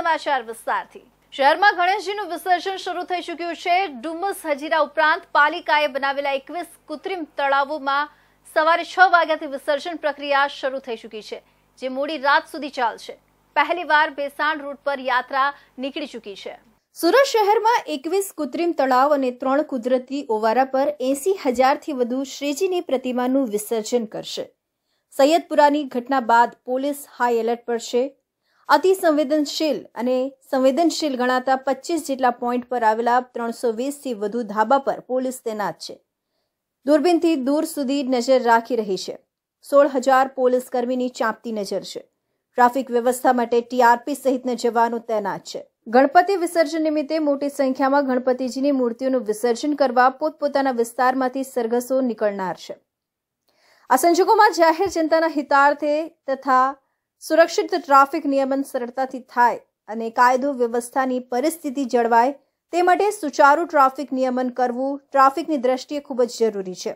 સમાચાર વિસ્તારથી શહેરમાં ગણેશજીનું વિસર્જન શરૂ થઈ ચૂક્યું છે ડુમસ હજીરા ઉપરાંત પાલિકાએ બનાવેલા એકવીસ કૃત્રિમ તળાવોમાં સવારે છ વાગ્યાથી વિસર્જન પ્રક્રિયા શરૂ થઈ ચૂકી છે જે મોડી રાત સુધી ચાલશે પહેલીવાર બેસાણ રૂટ પર યાત્રા નીકળી ચૂકી છે સુરત શહેરમાં એકવીસ કૃત્રિમ તળાવ અને ત્રણ કુદરતી ઓવારા પર એસી હજારથી વધુ શ્રીજીની પ્રતિમાનું વિસર્જન કરશે સૈયદપુરાની ઘટના બાદ પોલીસ હાઈ એલર્ટ પર છે અતિ સંવેદનશીલ અને સંવેદનશીલ ગણાતા પચીસ જેટલા પોઈન્ટ પર આવેલા ત્રણસો વીસથી વધુ ધાબા પર પોલીસ તૈનાત છે દૂરબીનથી દૂર સુધી નજર રાખી રહી છે સોળ હજાર પોલીસ કર્મીની ચાંપતી નજર છે ટ્રાફિક વ્યવસ્થા માટે ટીઆરપી સહિતના જવાનો તૈનાત છે ગણપતિ વિસર્જન નિમિત્તે મોટી સંખ્યામાં ગણપતિજીની મૂર્તિઓનું વિસર્જન કરવા પોતપોતાના વિસ્તારમાંથી સરઘસો નીકળનાર છે આ સંજોગોમાં જાહેર જનતાના હિતાર્થે તથા સુરક્ષિત ટ્રાફિક નિયમન સરળતાથી થાય અને કાયદો વ્યવસ્થાની પરિસ્થિતિ જળવાય તે માટે સુચારુ ટ્રાફિક નિયમન કરવું ટ્રાફિકની દ્રષ્ટિએ ખૂબ જ જરૂરી છે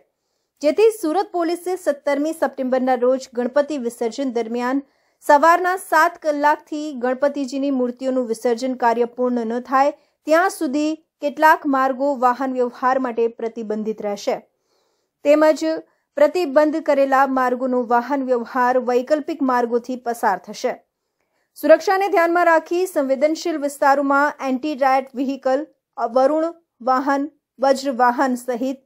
જેથી સુરત પોલીસે સત્તરમી સપ્ટેમ્બરના રોજ ગણપતિ વિસર્જન દરમિયાન સવારના સાત કલાકથી ગણપતિજીની મૂર્તિઓનું વિસર્જન કાર્ય પૂર્ણ ન થાય ત્યાં સુધી કેટલાક માર્ગો વાહન વ્યવહાર માટે પ્રતિબંધિત રહેશે તેમજ પ્રતિબંધ કરેલા માર્ગોનો વાહન વ્યવહાર વૈકલ્પિક માર્ગોથી પસાર થશે સુરક્ષાને ધ્યાનમાં રાખી સંવેદનશીલ વિસ્તારોમાં એન્ટી રાયટ વ્હીકલ વરુણ વાહન વજ્ર વાહન સહિત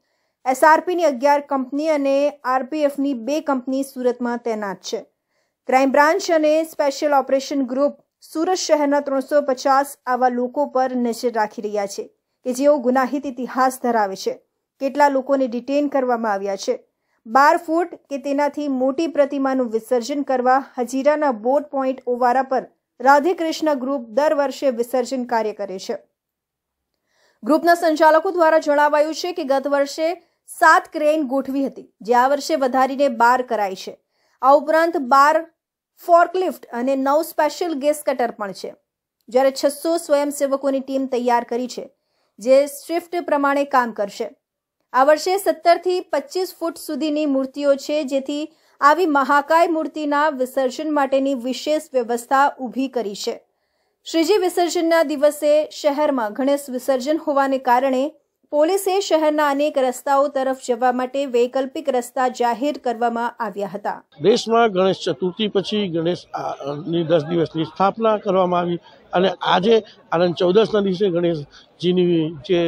એસઆરપીની અગિયાર કંપની અને આરપીએફની બે કંપની સુરતમાં તૈનાત છે ક્રાઇમ બ્રાન્ચ અને સ્પેશિયલ ઓપરેશન ગ્રુપ સુરત શહેરના ત્રણસો પચાસ આવા લોકો પર નજર રાખી રહ્યા છે કે જેઓ ગુનાહિત ઇતિહાસ ધરાવે છે કેટલા લોકોને ડિટેન કરવામાં આવ્યા છે બાર ફૂટ કે તેનાથી મોટી પ્રતિમાનું વિસર્જન કરવા હજીરાના બોટ પોઈન્ટ ઓવારા પર રાધે ગ્રુપ દર વર્ષે વિસર્જન કાર્ય કરે છે ગ્રુપના સંચાલકો દ્વારા જણાવાયું છે કે ગત વર્ષે સાત ક્રેન ગોઠવી હતી જે આ વર્ષે વધારીને બાર કરાઈ છે આ ઉપરાંત બાર ફોર્કલિફ્ટ અને નવ સ્પેશિયલ ગેસ કટર પણ છે જ્યારે છસો સ્વયંસેવકોની ટીમ તૈયાર કરી છે જે સ્વિફ્ટ પ્રમાણે કામ કરશે આ વર્ષે સત્તરથી પચીસ ફૂટ સુધીની મૂર્તિઓ છે જેથી આવી મહાકાય મૂર્તિના વિસર્જન માટેની વિશેષ વ્યવસ્થા ઊભી કરી છે શ્રીજી વિસર્જનના દિવસે શહેરમાં ગણેશ વિસર્જન હોવાને કારણે પોલીસે શહેરના અનેક રસ્તાઓ તરફ જવા માટે વૈકલ્પિક રસ્તા જાહેર કરવામાં આવ્યા હતા દેશમાં ગણેશ ચતુર્થી પછી ગણેશ ની દસ દિવસની સ્થાપના કરવામાં આવી અને આજે આનંદ ચૌદસના દિવસે ગણેશજીની જે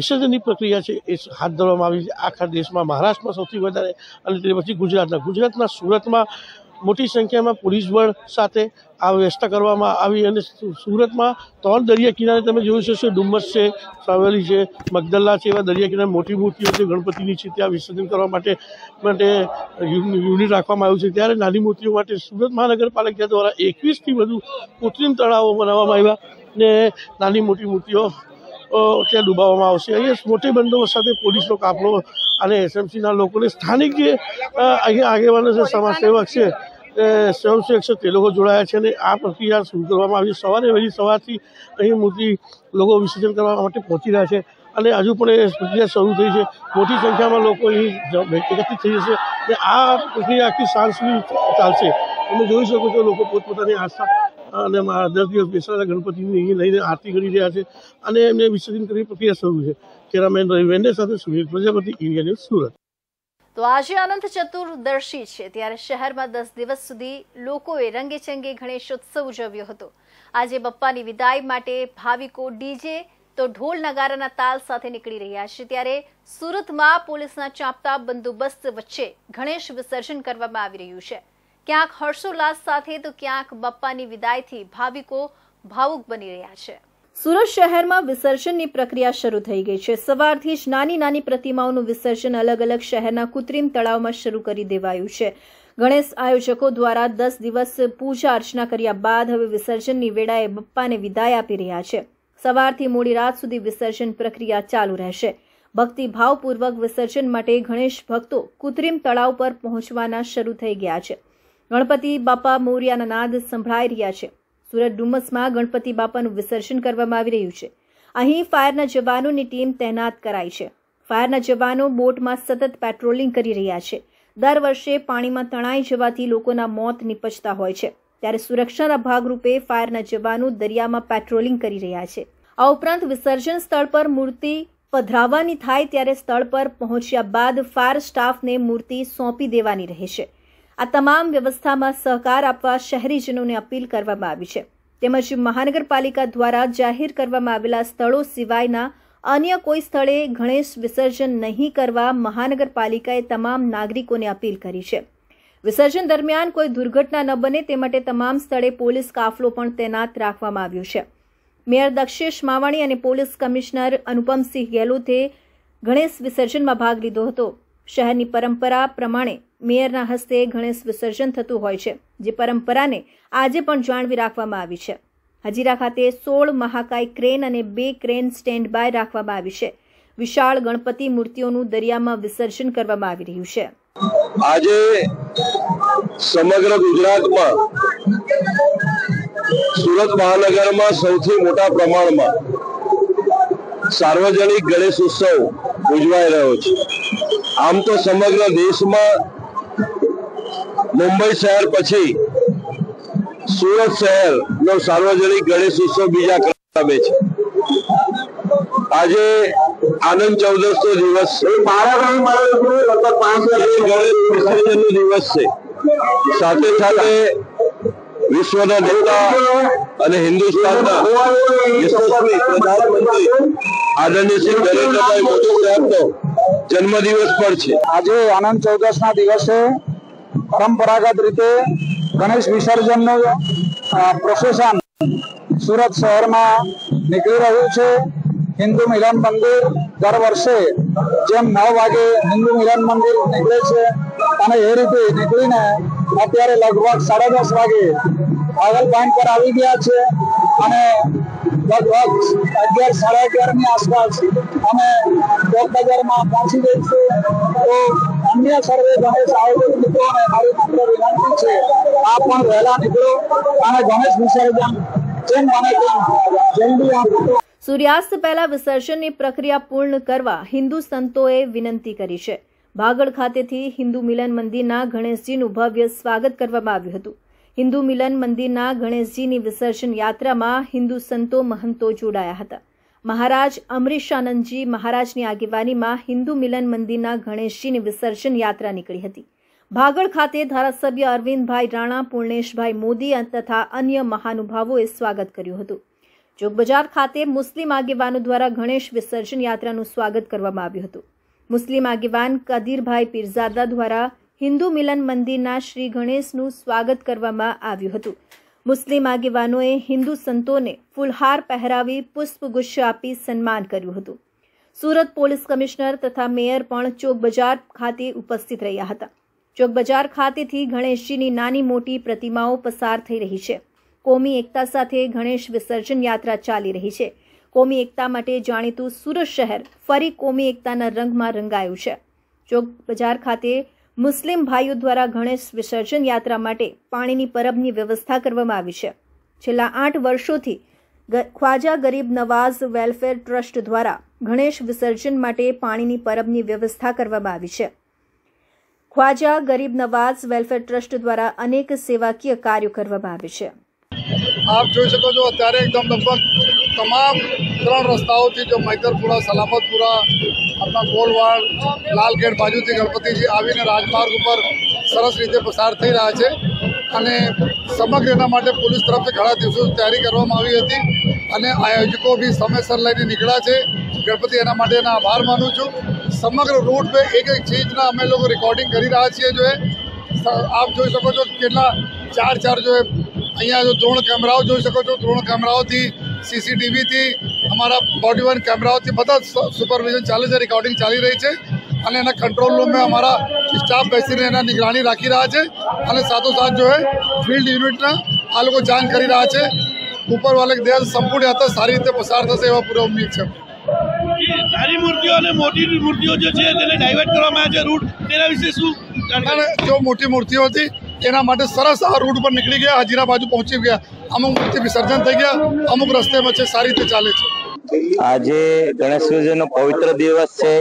વિસર્જનની પ્રક્રિયા છે એ હાથ ધરવામાં આવી છે આખા દેશમાં મહારાષ્ટ્રમાં સૌથી વધારે અને તે પછી ગુજરાતના ગુજરાતના સુરતમાં મોટી સંખ્યામાં પોલીસ બળ સાથે આ વ્યવસ્થા કરવામાં આવી અને સુરતમાં ત્રણ દરિયા કિનારે તમે જોયું છે શું ડુમ્મસ છે સાવેલી છે મગદલ્લા છે એવા દરિયા કિનારે મોટી મૂર્તિઓ છે ગણપતિની છે ત્યાં વિસર્જન કરવા માટે માટે યુનિટ રાખવામાં આવ્યું છે ત્યારે નાની મૂર્તિઓ માટે સુરત મહાનગરપાલિકા દ્વારા એકવીસથી વધુ કૃત્રિમ તળાવો બનાવવામાં આવ્યા ને નાની મોટી મૂર્તિઓ ત્યાં ડૂબાવવામાં આવશે અહીંયા મોટી બંદોબસ્ત સાથે પોલીસનો કાફલો અને એસએમસીના લોકોને સ્થાનિક જે અહીંયા આગેવાનો છે સમાજસેવક છે સ્વયંસેવક છે તે લોકો જોડાયા છે અને આ પ્રક્રિયા શરૂ કરવામાં આવી સવારે વહેલી સવારથી અહીં મૂર્તિ લોકો વિસર્જન કરવા માટે પહોંચી રહ્યા છે અને હજુ પણ એ પ્રક્રિયા શરૂ થઈ છે મોટી સંખ્યામાં લોકો અહીં એકત્રિત થઈ જશે અને આ પ્રક્રિયા આખી સાંજ સુધી ચાલશે તમે જોઈ શકો છો લોકો પોતપોતાની આસ્થા અને મારા દસ દિવસ બેસાડા ગણપતિની લઈને આરતી કરી રહ્યા છે અને એમને વિસર્જન કરી પ્રક્રિયા શરૂ છે કેમેરામેન રવિ વેન્ડે સાથે સુનિલ પ્રજાપતિ ઇન્ડિયા ન્યૂઝ સુરત તો આજે અનંત ચતુર્દશી છે ત્યારે શહેરમાં દસ દિવસ સુધી લોકોએ રંગેચંગે ગણેશોત્સવ ઉજવ્યો હતો આજે બપ્પાની વિદાય માટે ભાવિકો ડીજે તો ઢોલ નગારાના તાલ સાથે નીકળી રહ્યા છે ત્યારે સુરતમાં પોલીસના ચાંપતા બંદોબસ્ત વચ્ચે ગણેશ વિસર્જન કરવામાં આવી રહ્યું છે ક્યાંક હર્ષોલ્લાસ સાથે તો ક્યાંક બપ્પાની વિદાયથી ભાવિકો ભાવુક બની રહ્યા છે સુરત શહેરમાં વિસર્જનની પ્રક્રિયા શરૂ થઈ ગઈ છે સવારથી જ નાની નાની પ્રતિમાઓનું વિસર્જન અલગ અલગ શહેરના કૃત્રિમ તળાવમાં શરૂ કરી દેવાયું છે ગણેશ આયોજકો દ્વારા દસ દિવસ પૂજા અર્ચના કર્યા બાદ હવે વિસર્જનની વેળાએ બપ્પાને વિદાય આપી રહ્યા છે સવારથી મોડી રાત સુધી વિસર્જન પ્રક્રિયા ચાલુ રહેશે ભક્તિભાવપૂર્વક વિસર્જન માટે ગણેશ ભક્તો કૃત્રિમ તળાવ પર પહોંચવાના શરૂ થઈ ગયા છે ગણપતિ બાપા મોર્યાના નાદ સંભળાઈ રહ્યા છે સુરત ડુમસમાં ગણપતિ બાપાનું વિસર્જન કરવામાં આવી રહ્યું છે અહીં ફાયરના જવાનોની ટીમ તૈનાત કરાઈ છે ફાયરના જવાનો બોટમાં સતત પેટ્રોલિંગ કરી રહ્યા છે દર વર્ષે પાણીમાં તણાઈ જવાથી લોકોના મોત નિપજતા હોય છે ત્યારે સુરક્ષાના ભાગરૂપે ફાયરના જવાનો દરિયામાં પેટ્રોલિંગ કરી રહ્યા છે આ ઉપરાંત વિસર્જન સ્થળ પર મૂર્તિ પધરાવવાની થાય ત્યારે સ્થળ પર પહોંચ્યા બાદ ફાયર સ્ટાફને મૂર્તિ સોંપી દેવાની રહેશે આ તમામ વ્યવસ્થામાં સહકાર આપવા શહેરીજનોને અપીલ કરવામાં આવી છે તેમજ મહાનગરપાલિકા દ્વારા જાહેર કરવામાં આવેલા સ્થળો સિવાયના અન્ય કોઈ સ્થળે ગણેશ વિસર્જન નહીં કરવા મહાનગરપાલિકાએ તમામ નાગરિકોને અપીલ કરી છે વિસર્જન દરમિયાન કોઈ દુર્ઘટના ન બને તે માટે તમામ સ્થળે પોલીસ કાફલો પણ તૈનાત રાખવામાં આવ્યો છે મેયર દક્ષેશ માવાણી અને પોલીસ કમિશનર અનુપમસિંહ ગેહલોતે ગણેશ વિસર્જનમાં ભાગ લીધો હતો શહેરની પરંપરા પ્રમાણે મેયરના હસ્તે ગણેશ વિસર્જન થતું હોય છે જે પરંપરાને આજે પણ જાણવી રાખવામાં આવી છે હજીરા ખાતે સોળ મહાકાય ક્રેન અને બે ક્રેન સ્ટેન્ડ બાય રાખવામાં આવી છે વિશાળ ગણપતિ મૂર્તિઓનું દરિયામાં વિસર્જન કરવામાં આવી રહ્યું છે આજે સમગ્ર ગુજરાતમાં સુરત મહાનગરમાં સૌથી મોટા પ્રમાણમાં સાર્વજનિક ગણેશ ઉત્સવ ઉજવાઈ રહ્યો છે આમ તો સમગ્ર દેશમાં મુંબઈ શહેર પછી સુરત શહેર નો સાર્વજનિક ગણેશ ઉત્સવ બીજા ક્રમે છે આજે આનંદ ચૌદશ નો દિવસ છે ગણેશ દિવસ છે સાથે સાથે વિશ્વના નેતા અને હિન્દુસ્તાનના યશસ્વી પ્રધાનમંત્રી આદરણીય શ્રી નરેન્દ્રભાઈ મોદી સાહેબનો જન્મદિવસ પણ છે આજે આનંદ ચૌદસ ના દિવસે પરંપરાગત રીતે ગણેશ વિસર્જન નું પ્રોસેશન સુરત શહેરમાં નીકળી રહ્યું છે હિન્દુ મિલન મંદિર દર વર્ષે જેમ નવ વાગે હિન્દુ મિલન મંદિર નીકળે છે અને એ રીતે નીકળીને અત્યારે લગભગ સાડા દસ વાગે પાગલ પોઈન્ટ પર આવી ગયા છે અને લગભગ અગિયાર સાડા અગિયારની આસપાસ અમે ચોક બજારમાં પહોંચી જઈશું તો અન્ય સર્વે ગણેશ આયોજક મિત્રોને મારી માત્ર વિનંતી છે આપ પણ વહેલા નીકળો અને ગણેશ વિસર્જન જેમ મને તેમ જલ્દી આપ સૂર્યાસ્ત પહેલા વિસર્જનની પ્રક્રિયા પૂર્ણ કરવા હિન્દુ સંતોએ વિનંતી કરી છે ભાગળ ખાતેથી હિન્દુ મિલન મંદિરના ગણેશજીનું ભવ્ય સ્વાગત કરવામાં આવ્યું હતું હિન્દુ મિલન મંદિરના ગણેશજીની વિસર્જન યાત્રામાં હિન્દુ સંતો મહંતો જોડાયા હતા મહારાજ અમરીશાનંદજી મહારાજની આગેવાનીમાં હિન્દુ મિલન મંદિરના ગણેશજીની વિસર્જન યાત્રા નીકળી હતી ભાગળ ખાતે ધારાસભ્ય અરવિંદભાઈ રાણા પૂર્ણેશભાઈ મોદી તથા અન્ય મહાનુભાવોએ સ્વાગત કર્યું હતું ચોકબજાર ખાતે મુસ્લિમ આગેવાનો દ્વારા ગણેશ વિસર્જન યાત્રાનું સ્વાગત કરવામાં આવ્યું હતું મુસ્લિમ આગેવાન કદીરભાઈ પીરઝાદા દ્વારા હિન્દુ મિલન મંદિરના શ્રી ગણેશનું સ્વાગત કરવામાં આવ્યું હતું મુસ્લિમ આગેવાનોએ હિન્દુ સંતોને ફૂલહાર પહેરાવી પુષ્પગુચ્છ આપી સન્માન કર્યું હતું સુરત પોલીસ કમિશનર તથા મેયર પણ ચોક ખાતે ઉપસ્થિત રહ્યા હતા ચોક ખાતેથી ગણેશજીની નાની મોટી પ્રતિમાઓ પસાર થઈ રહી છે કોમી એકતા સાથે ગણેશ વિસર્જન યાત્રા ચાલી રહી છે કોમી એકતા માટે જાણીતું સુરત શહેર ફરી કોમી એકતાના રંગમાં રંગાયું છે ચોક બજાર ખાતે મુસ્લિમ ભાઈઓ દ્વારા ગણેશ વિસર્જન યાત્રા માટે પાણીની પરબની વ્યવસ્થા કરવામાં આવી છે છેલ્લા આઠ વર્ષોથી ખ્વાજા ગરીબ નવાઝ વેલફેર ટ્રસ્ટ દ્વારા ગણેશ વિસર્જન માટે પાણીની પરબની વ્યવસ્થા કરવામાં આવી છે ખ્વાજા ગરીબ નવાઝ વેલફેર ટ્રસ્ટ દ્વારા અનેક સેવાકીય કાર્યો કરવામાં આવે છે આપ જોઈ શકો છો અત્યારે એકદમ લગભગ તમામ ત્રણ રસ્તાઓથી જો મૈદરપુરા સલામતપુરા આપણા ગોલવાડ લાલગેટ બાજુથી ગણપતિજી આવીને રાજમાર્ગ ઉપર સરસ રીતે પસાર થઈ રહ્યા છે અને સમગ્ર એના માટે પોલીસ તરફથી ઘણા દિવસો તૈયારી કરવામાં આવી હતી અને આયોજકો બી સમયસર લઈને નીકળ્યા છે ગણપતિ એના માટે એના આભાર માનું છું સમગ્ર રૂટ પે એક એક ચીજના અમે લોકો રેકોર્ડિંગ કરી રહ્યા છીએ જો આપ જોઈ શકો છો કેટલા ચાર ચાર જો અહીંયા જો દ્રોણ કેમેરાઓ જોઈ શકો છો દ્રોણ કેમેરાઓથી સીસીટીવીથી અમારા બોડી વન કેમેરાઓથી બધા સુપરવિઝન ચાલે છે રેકોર્ડિંગ ચાલી રહી છે અને એના કંટ્રોલ રૂમમાં અમારા સ્ટાફ બેસીને એના નિગરાણી રાખી રહ્યા છે અને સાથોસાથ જો ફિલ્ડ યુનિટના આ લોકો જાણ કરી રહ્યા છે ઉપરવાલક દેશ સંપૂર્ણ હતા સારી રીતે પસાર થશે એવા પૂરો ઉમ્મીદ છે મોટી મૂર્તિઓ જો મોટી મૂર્તિઓ હતી એના માટે સરસ આ રોડ પર નીકળી ગયા હાજીરા બાજુ પહોંચી ગયા અમુક વચ્ચે વિસર્જન થઈ ગયા અમુક રસ્તે વચ્ચે સારી રીતે ચાલે છે આજે ગણેશ નો પવિત્ર દિવસ છે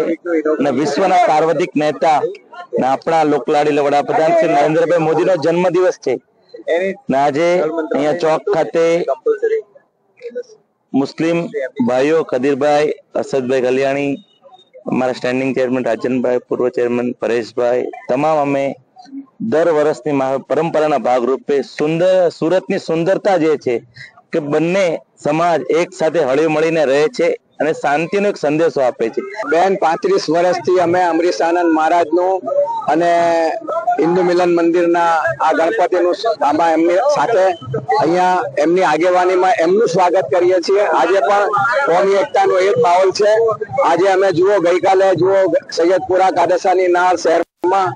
અને વિશ્વના સાર્વધિક નેતા આપણા લોકલાડી વડાપ્રધાન શ્રી નરેન્દ્રભાઈ મોદીનો જન્મ દિવસ છે ને આજે અહીંયા ચોક ખાતે મુસ્લિમ ભાઈઓ કદીરભાઈ અસદભાઈ કલ્યાણી અમારા સ્ટેન્ડિંગ ચેરમેન રાજનભાઈ પૂર્વ ચેરમેન પરેશભાઈ તમામ અમે દર વર્ષની પરંપરાના ભાગરૂપે સુંદર સુરતની સુંદરતા જે છે કે બંને સમાજ એક સાથે હળી મળીને રહે છે અને શાંતિનો એક સંદેશો આપે છે બેન પાંત્રીસ વર્ષથી અમે અમરીશ મહારાજનું અને હિન્દુ મિલન મંદિરના આ ગણપતિનું આમાં એમની સાથે અહીંયા એમની આગેવાનીમાં એમનું સ્વાગત કરીએ છીએ આજે પણ કોમી એકતાનો એક માહોલ છે આજે અમે જુઓ ગઈકાલે જુઓ સૈયદપુરા કાદેસાની નાળ શહેરમાં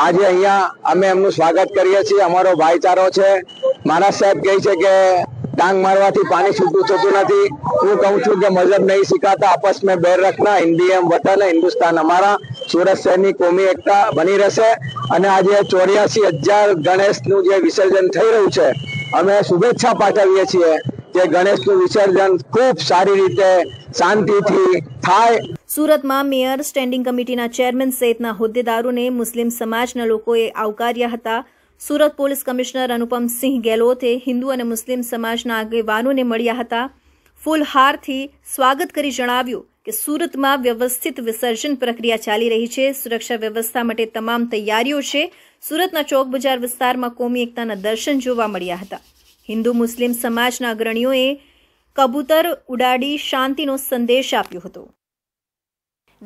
આજે અહીંયા અમે એમનું સ્વાગત કરીએ છીએ અમારો ભાઈચારો છે મારા સાહેબ કહે છે કે ટાંગ મારવાથી પાણી છૂટું થતું નથી હું કહું છું કે મજહબ નહીં શીખાતા આપસ મેં બેર રખના હિન્દી એમ વતન હિન્દુસ્તાન અમારા સુરત શહેરની કોમી એકતા બની રહેશે અને આજે ચોર્યાસી હજાર ગણેશનું જે વિસર્જન થઈ રહ્યું છે અમે શુભેચ્છા પાઠવીએ છીએ જે ગણેશનું વિસર્જન ખૂબ સારી રીતે શાંતિથી થાય સુરતમાં મેયર સ્ટેન્ડિંગ કમિટીના ચેરમેન સહિતના હોદ્દેદારોને મુસ્લિમ સમાજના લોકોએ આવકાર્યા હતા સુરત પોલીસ કમિશનર અનુપમસિંહ ગેહલોતે હિન્દુ અને મુસ્લિમ સમાજના આગેવાનોને મળ્યા હતા ફૂલહારથી સ્વાગત કરી જણાવ્યું કે સુરતમાં વ્યવસ્થિત વિસર્જન પ્રક્રિયા ચાલી રહી છે સુરક્ષા વ્યવસ્થા માટે તમામ તૈયારીઓ છે સુરતના ચોક બજાર વિસ્તારમાં કોમી એકતાના દર્શન જોવા મળ્યા હતા હિન્દુ મુસ્લિમ સમાજના અગ્રણીઓએ કબૂતર ઉડાડી શાંતિનો સંદેશ આપ્યો હતો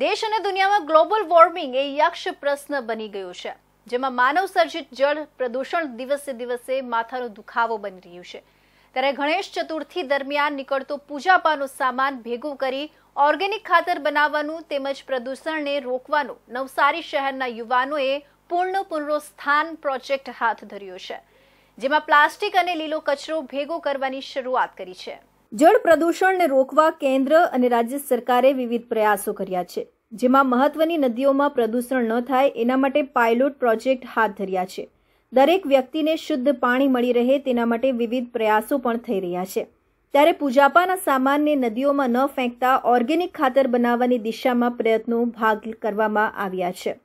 દેશ અને દુનિયામાં ગ્લોબલ વોર્મિંગ એ યક્ષ પ્રશ્ન બની ગયો છે જેમાં માનવ સર્જિત જળ પ્રદૂષણ દિવસે દિવસે માથાનો દુખાવો બની રહ્યું છે ત્યારે ગણેશ ચતુર્થી દરમિયાન નીકળતો પૂજાપાનો સામાન ભેગું કરી ઓર્ગેનિક ખાતર બનાવવાનું તેમજ પ્રદૂષણને રોકવાનું નવસારી શહેરના યુવાનોએ પૂર્ણ પુનરોસ્થાન પ્રોજેક્ટ હાથ ધર્યો છે જેમાં પ્લાસ્ટિક અને લીલો કચરો ભેગો કરવાની શરૂઆત કરી છે જળ પ્રદૂષણને રોકવા કેન્દ્ર અને રાજ્ય સરકારે વિવિધ પ્રયાસો કર્યા છે જેમાં મહત્વની નદીઓમાં પ્રદૂષણ ન થાય એના માટે પાયલોટ પ્રોજેક્ટ હાથ ધર્યા છે દરેક વ્યક્તિને શુદ્ધ પાણી મળી રહે તેના માટે વિવિધ પ્રયાસો પણ થઈ રહ્યા છે ત્યારે પૂજાપાના સામાનને નદીઓમાં ન ફેંકતા ઓર્ગેનિક ખાતર બનાવવાની દિશામાં પ્રયત્નો ભાગ કરવામાં આવ્યા છે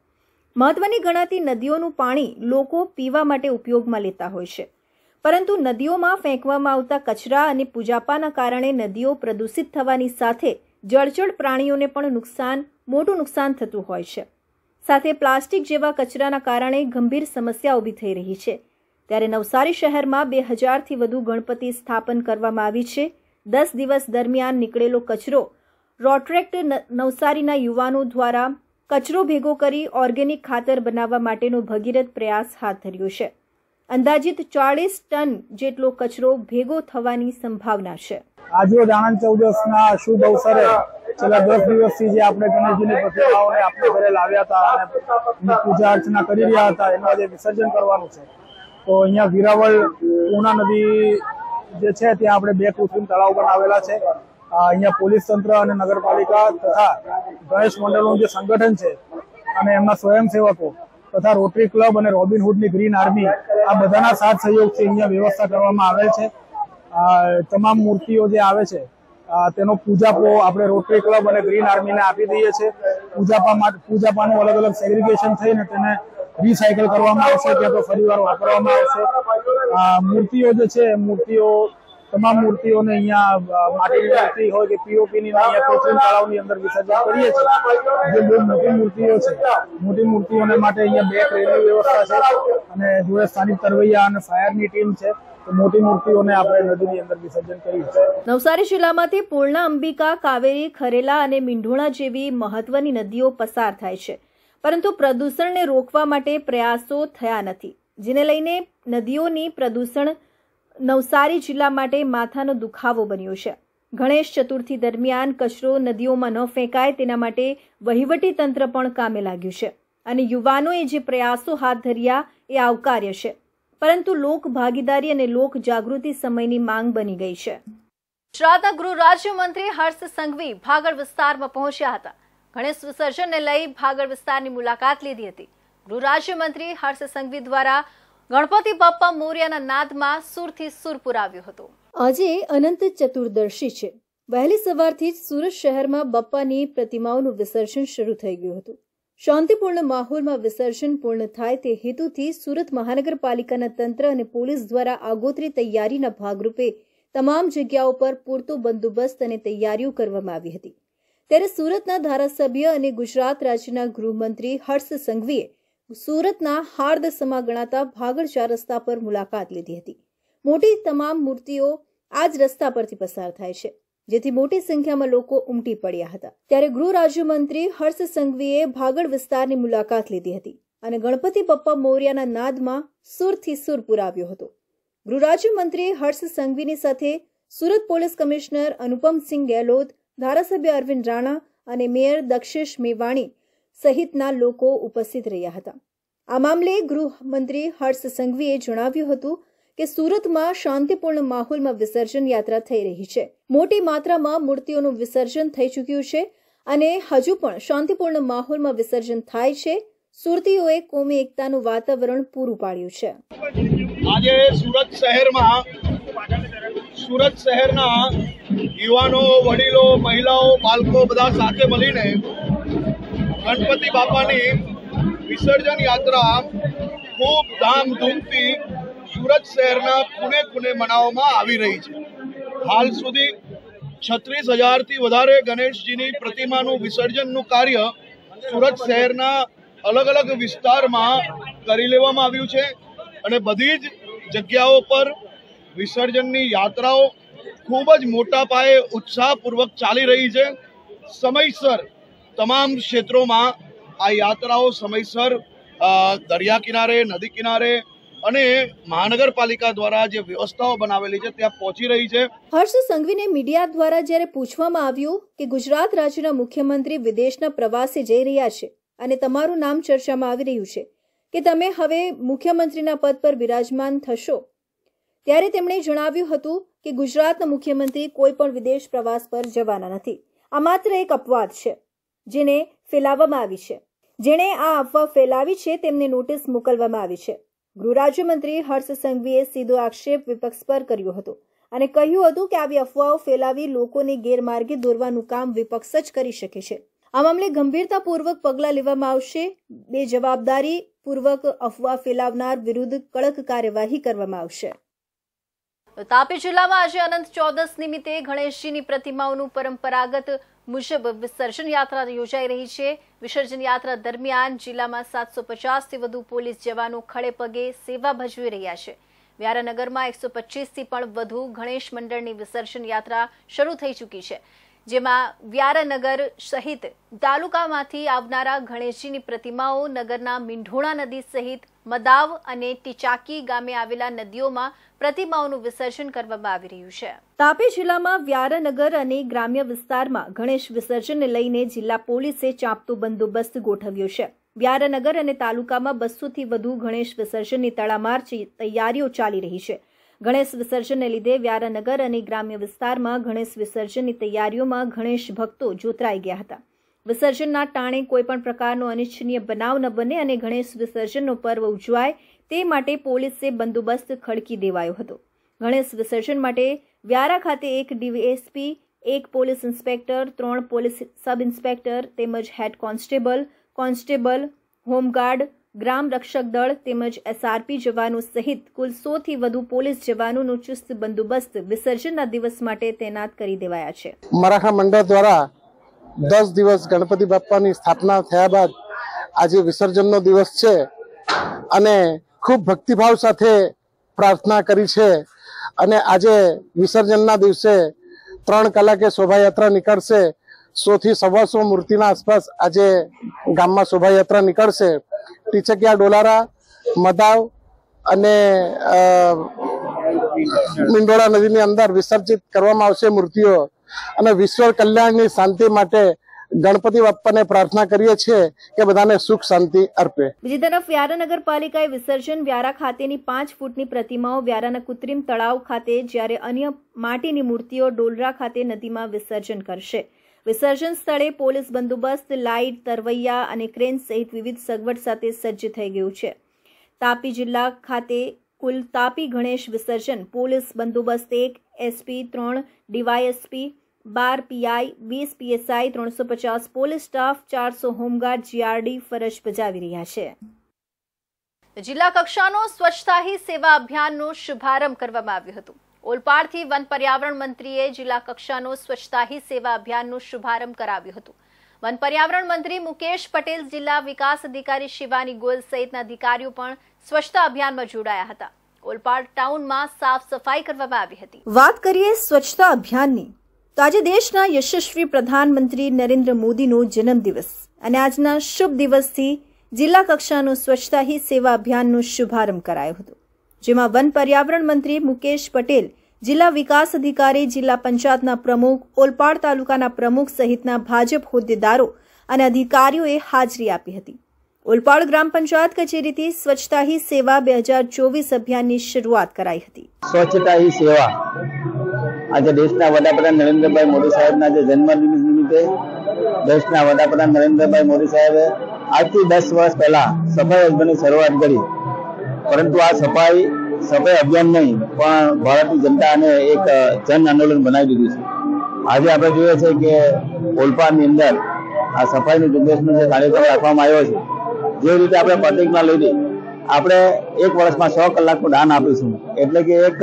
મહત્વની ગણાતી નદીઓનું પાણી લોકો પીવા માટે ઉપયોગમાં લેતા હોય છે પરંતુ નદીઓમાં ફેંકવામાં આવતા કચરા અને પૂજાપાના કારણે નદીઓ પ્રદૂષિત થવાની સાથે જળચર પ્રાણીઓને પણ નુકસાન મોટું નુકસાન થતું હોય છે સાથે પ્લાસ્ટિક જેવા કચરાના કારણે ગંભીર સમસ્યા ઊભી થઈ રહી છે ત્યારે નવસારી શહેરમાં બે હજારથી વધુ ગણપતિ સ્થાપન કરવામાં આવી છે દસ દિવસ દરમિયાન નીકળેલો કચરો રોટ્રેક્ટ નવસારીના યુવાનો દ્વારા કચરો ભેગો કરી ઓર્ગેનિક ખાતર બનાવવા માટેનો ભગીરથ પ્રયાસ હાથ ધર્યો છે અંદાજિત ચાલીસ ટન જેટલો કચરો ભેગો થવાની સંભાવના છે આજે આણંદ ચૌદસના શુભ અવસરે છેલ્લા દસ દિવસથી જે આપણે ગણેશજીની પ્રતિમાઓને આપણે ઘરે લાવ્યા હતા અને પૂજા અર્ચના કરી રહ્યા હતા એનું આજે વિસર્જન કરવાનું છે તો અહીંયા વીરાવળ પૂર્ણા નદી જે છે ત્યાં આપણે બે કૃત્રિમ તળાવ પણ આવેલા છે અહીંયા પોલીસ તંત્ર અને નગરપાલિકા તથા ગણેશ મંડળનું જે સંગઠન છે અને એમના સ્વયંસેવકો તથા રોટરી ક્લબ અને રોબિનહુડની ગ્રીન આર્મી આ બધાના સાથ સહયોગથી અહીંયા વ્યવસ્થા કરવામાં આવે છે તમામ મૂર્તિઓ જે આવે છે તેનો પૂજાપો આપણે રોટરી ક્લબ અને ગ્રીન આર્મીને આપી દઈએ છીએ પૂજાપા માટે પૂજાપાનું અલગ અલગ સેગ્રિગેશન થઈને તેને રિસાયકલ કરવામાં આવશે ત્યાં તો ફરીવાર વાપરવામાં આવશે મૂર્તિઓ જે છે મૂર્તિઓ તમામ મૂર્તિઓને અહીંયા માટીની મૂર્તિ હોય કે પીઓપીની અહીંયા કોચિંગ તળાવની અંદર વિસર્જન કરીએ છીએ જે બહુ મોટી મૂર્તિઓ છે મોટી મૂર્તિઓને માટે અહીંયા બે ટ્રેનની વ્યવસ્થા છે અને જોડે સ્થાનિક તરવૈયા અને ફાયરની ટીમ છે નવસારી જિલ્લામાંથી પૂર્ણ અંબિકા કાવેરી ખરેલા અને મીંઢોણા જેવી મહત્વની નદીઓ પસાર થાય છે પરંતુ પ્રદૂષણને રોકવા માટે પ્રયાસો થયા નથી જેને લઈને નદીઓની પ્રદૂષણ નવસારી જિલ્લા માટે માથાનો દુખાવો બન્યો છે ગણેશ ચતુર્થી દરમિયાન કચરો નદીઓમાં ન ફેંકાય તેના માટે વહીવટી તંત્ર પણ કામે લાગ્યું છે અને યુવાનોએ જે પ્રયાસો હાથ ધર્યા એ આવકાર્ય છે પરંતુ લોક ભાગીદારી અને લોક જાગૃતિ સમયની માંગ બની ગઈ છે ગુજરાતના ગૃહ રાજ્યમંત્રી હર્ષ સંઘવી ભાગળ વિસ્તારમાં પહોંચ્યા હતા ગણેશ વિસર્જનને લઈ ભાગળ વિસ્તારની મુલાકાત લીધી હતી ગૃહ રાજ્યમંત્રી હર્ષ સંઘવી દ્વારા ગણપતિ બાપ્પા મોર્યાના નાદમાં સુરથી સુરપુર આવ્યું હતું આજે અનંત ચતુર્દશી છે વહેલી સવારથી જ સુરત શહેરમાં બાપ્પાની પ્રતિમાઓનું વિસર્જન શરૂ થઈ ગયું હતું શાંતિપૂર્ણ માહોલમાં વિસર્જન પૂર્ણ થાય તે હેતુથી સુરત મહાનગરપાલિકાના તંત્ર અને પોલીસ દ્વારા આગોતરી તૈયારીના ભાગરૂપે તમામ જગ્યાઓ પર પૂરતો બંદોબસ્ત અને તૈયારીઓ કરવામાં આવી હતી ત્યારે સુરતના ધારાસભ્ય અને ગુજરાત રાજ્યના ગૃહમંત્રી હર્ષ સંઘવીએ સુરતના હાર્દસમા ગણાતા ભાગળ રસ્તા પર મુલાકાત લીધી હતી મોટી તમામ મૂર્તિઓ આ જ રસ્તા પરથી પસાર થાય છે જેથી મોટી સંખ્યામાં લોકો ઉમટી પડ્યા હતા ત્યારે ગૃહ રાજ્યમંત્રી હર્ષ સંઘવીએ ભાગળ વિસ્તારની મુલાકાત લીધી હતી અને ગણપતિ બપ્પા મોર્યાના નાદમાં સુરથી સુર પુરાવ્યો હતો ગૃહરાજ્યમંત્રી હર્ષ સંઘવીની સાથે સુરત પોલીસ કમિશનર અનુપમસિંહ ગેહલોત ધારાસભ્ય અરવિંદ રાણા અને મેયર દક્ષેશ મેવાણી સહિતના લોકો ઉપસ્થિત રહ્યા હતા આ મામલે ગૃહમંત્રી હર્ષ સંઘવીએ જણાવ્યું હતું કે સુરતમાં શાંતિપૂર્ણ માહોલમાં વિસર્જન યાત્રા થઈ રહી છે મોટી માત્રામાં મૂર્તિઓનું વિસર્જન થઈ ચૂક્યું છે અને હજુ પણ શાંતિપૂર્ણ માહોલમાં વિસર્જન થાય છે સુરતીઓએ કોમી એકતાનું વાતાવરણ પૂરું પાડ્યું છે આજે સુરત શહેરમાં સુરત શહેરના યુવાનો વડીલો મહિલાઓ બાળકો બધા સાથે મળીને ગણપતિ બાપાની વિસર્જન યાત્રા ખૂબ ધામધૂમથી સુરત શહેરના ખૂણે ખૂને મનાવવામાં આવી રહી છે હાલ સુધી છત્રીસ હજારથી વધારે ગણેશજીની પ્રતિમાનું વિસર્જનનું કાર્ય સુરત શહેરના અલગ અલગ વિસ્તારમાં કરી લેવામાં આવ્યું છે અને બધી જ જગ્યાઓ પર વિસર્જનની યાત્રાઓ ખૂબ જ મોટા પાયે ઉત્સાહપૂર્વક ચાલી રહી છે સમયસર તમામ ક્ષેત્રોમાં આ યાત્રાઓ સમયસર દરિયા કિનારે નદી કિનારે અને મહાનગરપાલિકા દ્વારા જે વ્યવસ્થાઓ બનાવેલી છે ત્યાં પહોંચી રહી છે હર્ષ સંઘવીને મીડિયા દ્વારા જ્યારે પૂછવામાં આવ્યું કે ગુજરાત રાજ્યના મુખ્યમંત્રી વિદેશના પ્રવાસે જઈ રહ્યા છે અને તમારું નામ ચર્ચામાં આવી રહ્યું છે કે તમે હવે મુખ્યમંત્રીના પદ પર બિરાજમાન થશો ત્યારે તેમણે જણાવ્યું હતું કે ગુજરાતના મુખ્યમંત્રી કોઈ પણ વિદેશ પ્રવાસ પર જવાના નથી આ માત્ર એક અપવાદ છે જેને ફેલાવવામાં આવી છે જેણે આ અફવા ફેલાવી છે તેમને નોટિસ મોકલવામાં આવી છે ગૃહ રાજ્યમંત્રી હર્ષ સંઘવીએ સીધો આક્ષેપ વિપક્ષ પર કર્યો હતો અને કહ્યું હતું કે આવી અફવાઓ ફેલાવી લોકોને ગેરમાર્ગે દોરવાનું કામ વિપક્ષ જ કરી શકે છે આ મામલે ગંભીરતાપૂર્વક પગલાં લેવામાં આવશે બે જવાબદારી પૂર્વક અફવા ફેલાવનાર વિરુદ્ધ કડક કાર્યવાહી કરવામાં આવશે તાપી જિલ્લામાં આજે અનંત ચૌદસ નિમિત્તે ગણેશજીની પ્રતિમાઓનું પરંપરાગત મુજબ વિસર્જન યાત્રા યોજાઈ રહી છે વિસર્જન યાત્રા દરમિયાન જિલ્લામાં સાતસો પચાસથી વધુ પોલીસ જવાનો ખડે પગે સેવા ભજવી રહ્યા છે વ્યારાનગરમાં એકસો પચીસથી પણ વધુ ગણેશ મંડળની વિસર્જન યાત્રા શરૂ થઈ ચૂકી છે જેમાં વ્યારાનગર સહિત તાલુકામાંથી આવનારા ગણેશજીની પ્રતિમાઓ નગરના મીંઢોણા નદી સહિત મદાવ અને ટીચાકી ગામે આવેલા નદીઓમાં પ્રતિમાઓનું વિસર્જન કરવામાં આવી રહ્યું છે તાપી જિલ્લામાં વ્યારાનગર અને ગ્રામ્ય વિસ્તારમાં ગણેશ વિસર્જનને લઈને જિલ્લા પોલીસે ચાંપતો બંદોબસ્ત ગોઠવ્યો છે વ્યારાનગર અને તાલુકામાં બસોથી વધુ ગણેશ વિસર્જનની તડામાર તૈયારીઓ ચાલી રહી છે ગણેશ વિસર્જનને લીધે વ્યારાનગર અને ગ્રામ્ય વિસ્તારમાં ગણેશ વિસર્જનની તૈયારીઓમાં ગણેશ ભક્તો જોતરાઈ ગયા હતા વિસર્જનના ટાણે કોઈપણ પ્રકારનો અનિચ્છનીય બનાવ ન બને અને ગણેશ વિસર્જનનો પર્વ ઉજવાય તે માટે પોલીસે બંદોબસ્ત ખડકી દેવાયો હતો ગણેશ વિસર્જન માટે વ્યારા ખાતે એક ડીવીએસપી એક પોલીસ ઇન્સ્પેક્ટર ત્રણ પોલીસ સબ ઇન્સ્પેક્ટર તેમજ હેડ કોન્સ્ટેબલ કોન્સ્ટેબલ હોમગાર્ડ ગ્રામ રક્ષક દળ તેમજ એસઆરપી જવાનો સહિત કુલ સોથી વધુ પોલીસ જવાનોનો ચુસ્ત બંદોબસ્ત વિસર્જનના દિવસ માટે તૈનાત કરી દેવાયા છે મરાઠા મંડળ દ્વારા દસ દિવસ ગણપતિ બાપ્પાની સ્થાપના થયા બાદ આજે વિસર્જનનો દિવસ છે અને ખૂબ ભક્તિભાવ સાથે પ્રાર્થના કરી છે અને આજે વિસર્જનના દિવસે ત્રણ કલાકે શોભાયાત્રા નીકળશે સોથી સવાસો મૂર્તિના આસપાસ આજે ગામમાં શોભાયાત્રા નીકળશે ટીચકિયા ડોલારા મદાવ અને મિંડોળા નદીની અંદર વિસર્જિત કરવામાં આવશે મૂર્તિઓ અને વિશ્વ કલ્યાણની શાંતિ માટે ગણપતિ બાપ્પાને પ્રાર્થના કરીએ છીએ કે બધાને સુખ શાંતિ અર્પે બીજી તરફ વ્યારા નગરપાલિકાએ વિસર્જન વ્યારા ખાતેની પાંચ ફૂટની પ્રતિમાઓ વ્યારાના કૃત્રિમ તળાવ ખાતે જ્યારે અન્ય માટીની મૂર્તિઓ ડોલરા ખાતે નદીમાં વિસર્જન કરશે વિસર્જન સ્થળે પોલીસ બંદોબસ્ત લાઇટ તરવૈયા અને ક્રેન સહિત વિવિધ સગવડ સાથે સજ્જ થઈ ગયું છે તાપી જિલ્લા ખાતે કુલ તાપી ગણેશ વિસર્જન પોલીસ બંદોબસ્ત એક એસપી ત્રણ ડીવાયએસપી બાર પીઆઈ વીસ પીએસઆઈ ત્રણસો પચાસ પોલીસ સ્ટાફ ચારસો હોમગાર્ડ જીઆરડી ફરજ બજાવી રહ્યા છે જિલ્લા કક્ષાનો સ્વચ્છતાહી સેવા અભિયાનનો શુભારંભ કરવામાં આવ્યો હતો ઓલપાડથી વન પર્યાવરણ મંત્રીએ જિલ્લા કક્ષાનો સ્વચ્છતાહી સેવા અભિયાનનો શુભારંભ કરાવ્યો હતો વન પર્યાવરણ મંત્રી મુકેશ પટેલ જિલ્લા વિકાસ અધિકારી શિવાની ગોલ સહિતના અધિકારીઓ પણ સ્વચ્છતા અભિયાનમાં જોડાયા હતા ઓલપાડ ટાઉનમાં સાફ સફાઈ કરવામાં આવી હતી વાત કરીએ સ્વચ્છતા અભિયાનની તો આજે દેશના યશસ્વી પ્રધાનમંત્રી નરેન્દ્ર મોદીનો જન્મદિવસ અને આજના શુભ દિવસથી જિલ્લા કક્ષાનું સ્વચ્છતા હી સેવા અભિયાનનો શુભારંભ કરાયો હતો જેમાં વન પર્યાવરણ મંત્રી મુકેશ પટેલ જિલ્લા વિકાસ અધિકારી જિલ્લા પંચાયતના પ્રમુખ ઓલપાડ તાલુકાના પ્રમુખ સહિતના ભાજપ હોદ્દેદારો અને અધિકારીઓએ હાજરી આપી હતી ઓલપાડ ગ્રામ પંચાયત કચેરીથી સ્વચ્છતા હી સેવા બે હજાર ચોવીસ અભિયાનની શરૂઆત કરાઈ હતી સ્વચ્છતા હી સેવા આજે દેશના વડાપ્રધાન નરેન્દ્રભાઈ મોદી સાહેબના જે જન્મદિન નિમિત્તે દેશના વડાપ્રધાન નરેન્દ્રભાઈ મોદી સાહેબે આજથી દસ વર્ષ પહેલા સફાઈ અભિયાનની શરૂઆત કરી પરંતુ આ સફાઈ સફાઈ અભિયાન નહીં પણ ભારતની જનતાને એક જન આંદોલન બનાવી દીધું છે આજે આપણે જોઈએ છીએ કે ઓલપાડની અંદર આ સફાઈનો ઝુંબેશનો જે કાર્યક્રમ રાખવામાં આવ્યો છે જે રીતે આપણે પ્રતિજ્ઞા લીધી આપણે એક વર્ષમાં છ કલાકનું દાન આપીશું એટલે કે એક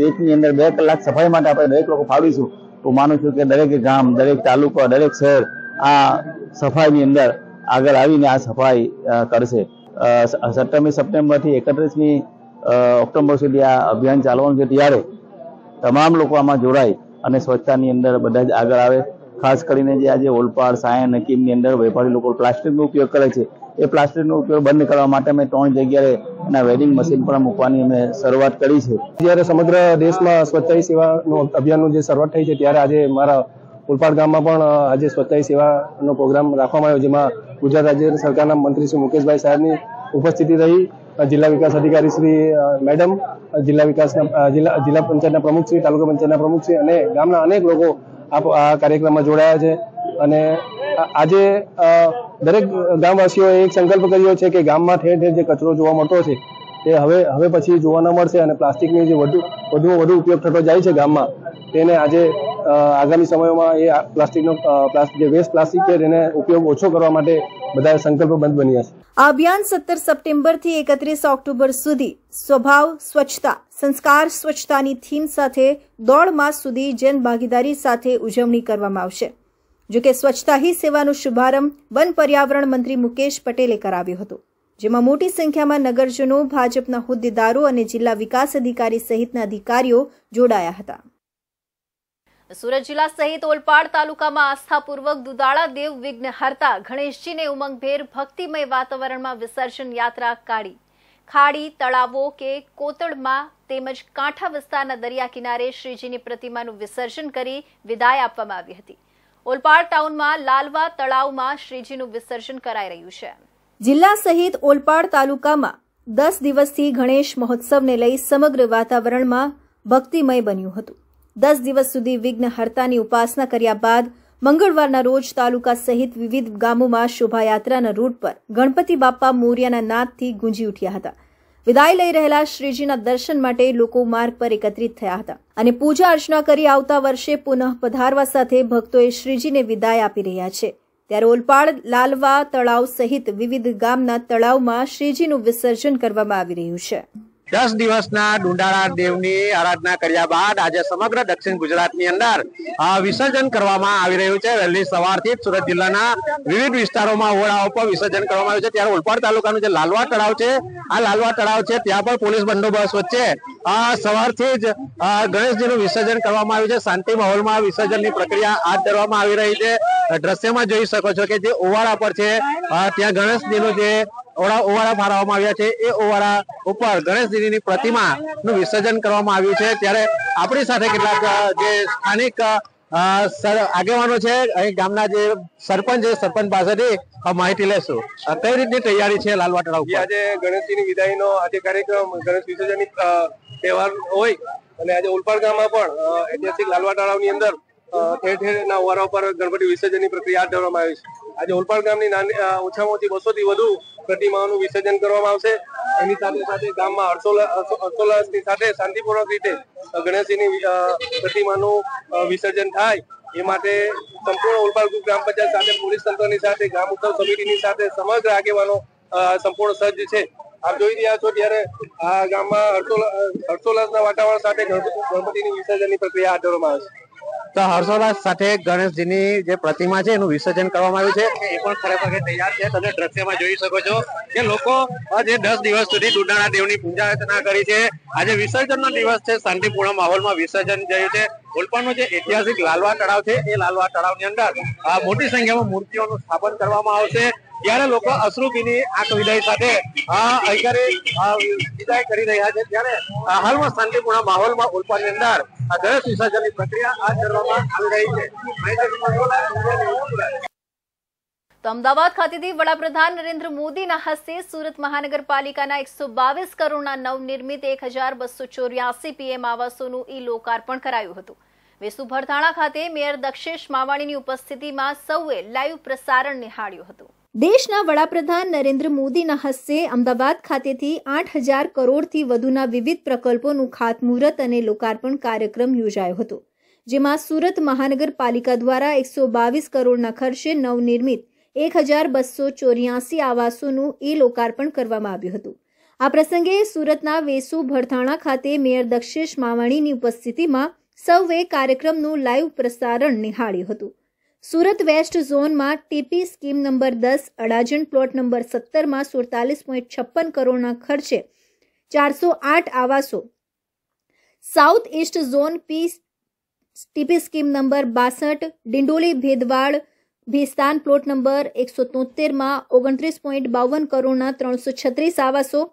વીકની અંદર બે કલાક સફાઈ માટે આપણે દરેક લોકો ફાળવીશું હું માનું છું કે દરેક ગામ દરેક તાલુકો દરેક શહેર આ સફાઈની અંદર આગળ આવીને આ સફાઈ કરશે સત્તરમી સપ્ટેમ્બરથી એકત્રીસમી ઓક્ટોબર સુધી આ અભિયાન ચાલવાનું છે ત્યારે તમામ લોકો આમાં જોડાય અને સ્વચ્છતાની અંદર બધા જ આગળ આવે ખાસ કરીને જે આજે ઓલપાડ સાયન નકીમની અંદર વેપારી લોકો પ્લાસ્ટિકનો ઉપયોગ કરે છે એ પ્લાસ્ટિકનો ઉપયોગ બંધ કરવા માટે અમે ત્રણ જગ્યાએ એના વેડિંગ મશીન પણ મૂકવાની અમે શરૂઆત કરી છે જ્યારે સમગ્ર દેશમાં સ્વચ્છાઈ સેવાનું અભિયાનનું જે શરૂઆત થઈ છે ત્યારે આજે મારા ઉલપાડ ગામમાં પણ આજે સ્વચ્છાઈ સેવાનો પ્રોગ્રામ રાખવામાં આવ્યો જેમાં ગુજરાત રાજ્ય સરકારના મંત્રી શ્રી મુકેશભાઈ સાહેબની ઉપસ્થિતિ રહી જિલ્લા વિકાસ અધિકારી શ્રી મેડમ જિલ્લા વિકાસના જિલ્લા જિલ્લા પંચાયતના પ્રમુખ શ્રી તાલુકા પંચાયતના પ્રમુખ શ્રી અને ગામના અનેક લોકો આ કાર્યક્રમમાં જોડાયા છે અને આજે દરેક ગામવાસીઓએ એક સંકલ્પ કર્યો છે કે ગામમાં ઠેર ઠેર જે કચરો જોવા મળતો છે તે હવે હવે પછી જોવા ન મળશે અને પ્લાસ્ટિકનો જે વધુ વધુ વધુ ઉપયોગ થતો જાય છે ગામમાં તેને આજે આગામી સમયોમાં એ પ્લાસ્ટિકનો જે વેસ્ટ પ્લાસ્ટિક છે તેને ઉપયોગ ઓછો કરવા માટે બધા સંકલ્પબંધ બન્યા છે આ અભિયાન સત્તર સપ્ટેમ્બરથી એકત્રીસ ઓક્ટોબર સુધી સ્વભાવ સ્વચ્છતા સંસ્કાર સ્વચ્છતાની થીમ સાથે દોઢ માસ સુધી જન ભાગીદારી સાથે ઉજવણી કરવામાં આવશે જોકે સ્વચ્છતા હી સેવાનો શુભારંભ વન પર્યાવરણ મંત્રી મુકેશ પટેલે કરાવ્યો હતો જેમાં મોટી સંખ્યામાં નગરજનો ભાજપના હોદ્દેદારો અને જિલ્લા વિકાસ અધિકારી સહિતના અધિકારીઓ જોડાયા હતા સુરત જિલ્લા સહિત ઓલપાડ તાલુકામાં આસ્થાપૂર્વક દુદાળા દેવ વિઘ્ન હરતા ગણેશજીને ઉમંગભેર ભક્તિમય વાતાવરણમાં વિસર્જન યાત્રા કાઢી ખાડી તળાવો કે કોતળમાં તેમજ કાંઠા વિસ્તારના દરિયા કિનારે શ્રીજીની પ્રતિમાનું વિસર્જન કરી વિદાય આપવામાં આવી હતી ઓલપાડ ટાઉનમાં લાલવા તળાવમાં શ્રીજીનું વિસર્જન કરાઈ રહ્યું છે જિલ્લા સહિત ઓલપાડ તાલુકામાં દસ દિવસથી ગણેશ મહોત્સવને લઈ સમગ્ર વાતાવરણમાં ભક્તિમય બન્યું હતું દસ દિવસ સુધી વિઘ્નહર્તાની ઉપાસના કર્યા બાદ મંગળવારના રોજ તાલુકા સહિત વિવિધ ગામોમાં શોભાયાત્રાના રૂટ પર ગણપતિ બાપ્પા મોર્યાના નાદથી ગુંજી ઉઠ્યા હતા વિદાય લઈ રહેલા શ્રીજીના દર્શન માટે લોકો માર્ગ પર એકત્રિત થયા હતા અને પૂજા અર્ચના કરી આવતા વર્ષે પુનઃ પધારવા સાથે ભક્તોએ શ્રીજીને વિદાય આપી રહ્યા છે ત્યારે ઓલપાડ લાલવા તળાવ સહિત વિવિધ ગામના તળાવમાં શ્રીજીનું વિસર્જન કરવામાં આવી રહ્યું છે દસ દિવસના ડુંડાળા દેવની આરાધના કર્યા બાદ આજે સમગ્ર દક્ષિણ ગુજરાતની અંદર વિસર્જન કરવામાં આવી રહ્યું છે વહેલી સવારથી સુરત જિલ્લાના વિવિધ વિસ્તારોમાં ઓળાઓ પર વિસર્જન કરવામાં આવ્યું છે ત્યારે ઓલપાડ તાલુકાનું જે લાલવા તળાવ છે આ લાલવા તળાવ છે ત્યાં પણ પોલીસ બંદોબસ્ત વચ્ચે આ સવારથી જ ગણેશજીનું વિસર્જન કરવામાં આવ્યું છે શાંતિ માહોલમાં વિસર્જનની પ્રક્રિયા હાથ ધરવામાં આવી રહી છે દ્રશ્યમાં જોઈ શકો છો કે જે ઓવાળા પર છે ત્યાં ગણેશજીનું જે ઓવાળા ફાળવવામાં આવ્યા છે એ ઓવાળા ઉપર ગણેશજીની પ્રતિમાનું વિસર્જન કરવામાં આવ્યું છે ત્યારે આપણી સાથે કેટલાક જે સ્થાનિક આગેવાનો છે અહીં ગામના જે સરપંચ છે સરપંચ પાસેથી માહિતી લેશું કઈ રીતની તૈયારી છે લાલવાટડા ઉપર આજે ગણેશજીની વિદાયનો આજે કાર્યક્રમ ગણેશ વિસર્જનની તહેવાર હોય અને આજે ઉલપાડ ગામમાં પણ ઐતિહાસિક લાલવા તળાવની અંદર ઠેર ઠેર ના ઓવારા ઉપર ગણપતિ વિસર્જનની પ્રક્રિયા હાથ ધરવામાં આવી છે આજે ઉલપાડ ગામની નાની ઓછામાં ઓછી બસો થી વધુ પ્રતિમાઓનું વિસર્જન કરવામાં આવશે એની સાથે સાથે ગામમાં હર્ષોલ્લાસ હર્ષોલ્લાસની સાથે શાંતિપૂર્વક રીતે ગણેશજીની પ્રતિમાનું વિસર્જન થાય એ માટે સંપૂર્ણ ઓલપાડ ગ્રામ પંચાયત સાથે પોલીસ તંત્રની સાથે ગ્રામ ઉત્સવ સમિતિની સાથે સમગ્ર આગેવાનો સંપૂર્ણ સજ્જ છે આપ જોઈ રહ્યા છો ત્યારે આ ગામમાં હર્ષોલ્લાસના વાતાવરણ સાથે ગણપતિની વિસર્જનની પ્રક્રિયા હાથ ધરવામાં આવે તો હર્ષોલ્લાસ સાથે ગણેશજીની જે પ્રતિમા છે એનું વિસર્જન કરવામાં આવ્યું છે એ પણ ખરેખર તૈયાર છે તમે દ્રશ્યમાં જોઈ શકો છો કે લોકો જે દસ દિવસ સુધી દુડાણા દેવની પૂજા અર્ચના કરી છે આજે વિસર્જનનો દિવસ છે શાંતિપૂર્ણ માહોલમાં વિસર્જન થયું છે ઓલપાનો જે ઐતિહાસિક લાલવા તળાવ છે એ લાલવા તળાવની અંદર મોટી સંખ્યામાં મૂર્તિઓનું સ્થાપન કરવામાં આવશે ત્યારે લોકો અશ્રુભીની આંખ વિદાય સાથે અત્યારે વિદાય કરી રહ્યા છે ત્યારે હાલમાં શાંતિપૂર્ણ માહોલમાં ઓલપાની અંદર તો અમદાવાદ ખાતેથી વડાપ્રધાન નરેન્દ્ર મોદીના હસ્તે સુરત મહાનગરપાલિકાના એકસો બાવીસ કરોડના નવનિર્મિત એક હજાર બસો ચોર્યાસી પીએમ આવાસોનું ઈ લોકાર્પણ કરાયું હતું વેસુ ખાતે મેયર દક્ષેશ માવાણીની ઉપસ્થિતિમાં સૌએ લાઈવ પ્રસારણ નિહાળ્યું હતું દેશના વડાપ્રધાન નરેન્દ્ર મોદીના હસ્તે અમદાવાદ ખાતેથી આઠ હજાર કરોડથી વધુના વિવિધ પ્રકલ્પોનું ખાતમુહૂર્ત અને લોકાર્પણ કાર્યક્રમ યોજાયો હતો જેમાં સુરત મહાનગરપાલિકા દ્વારા એકસો બાવીસ કરોડના ખર્ચે નવનિર્મિત એક હજાર બસો ચોર્યાસી આવાસોનું એ લોકાર્પણ કરવામાં આવ્યું હતું આ પ્રસંગે સુરતના વેસુ ભડથાણા ખાતે મેયર દક્ષેશ માવાણીની ઉપસ્થિતિમાં સૌએ કાર્યક્રમનું લાઈવ પ્રસારણ નિહાળ્યું હતું સુરત વેસ્ટ ઝોનમાં ટીપી સ્કીમ નંબર દસ અડાજણ પ્લોટ નંબર સત્તરમાં સુડતાલીસ પોઈન્ટ છપ્પન કરોડના ખર્ચે ચારસો આઠ આવાસો south east zone P TP scheme number બાસઠ ડિંડોલી ભેદવાડ ભેસ્તાન પ્લોટ નંબર એકસો તોતેરમાં ઓગણત્રીસ પોઈન્ટ બાવન કરોડના ત્રણસો છત્રીસ આવાસો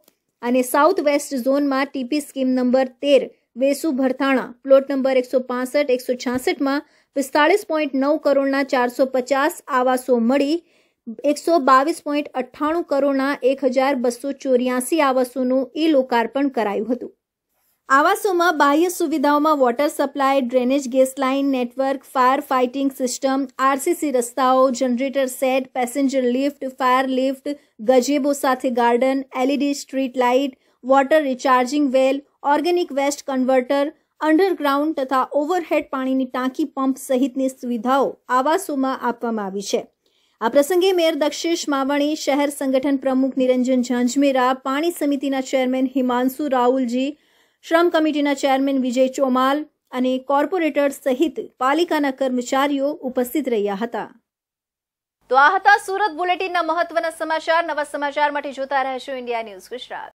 અને સાઉથ વેસ્ટ ઝોનમાં ટીપી સ્કીમ નંબર તેર વેસુ ભરથાણા પ્લોટ નંબર એકસો પાસઠ એકસો છાસઠમાં પિસ્તાળીસ પોઈન્ટ નવ કરોડના ચારસો પચાસ આવાસો મળી એકસો બાવીસ પોઈન્ટ અઠ્ઠાણું કરોડના એક હજાર બસો ચોર્યાસી આવાસોનું ઈ લોકાર્પણ કરાયું હતું આવાસોમાં બાહ્ય સુવિધાઓમાં water supply drainage gas line network fire fighting system RCC રસ્તાઓ generator set passenger lift fire lift gazebo સાથે garden LED street light water recharging well organic waste converter underground તથા ઓવરહેડ પાણીની ટાંકી પંપ સહિતની સુવિધાઓ આવાસોમાં આપવામાં આવી છે આ પ્રસંગે મેયર દક્ષેશ માવણી શહેર સંગઠન પ્રમુખ નિરંજન ઝાંઝમેરા પાણી સમિતિના ચેરમેન હિમાંશુ રાહુલજી શ્રમ કમિટીના ચેરમેન વિજય ચોમાલ અને કોર્પોરેટર સહિત પાલિકાના કર્મચારીઓ ઉપસ્થિત રહ્યા હતા તો આ હતા સુરત બુલેટિનના મહત્વના સમાચાર નવા સમાચાર માટે જોતા રહેશો ઇન્ડિયા ન્યૂઝ ગુજરાત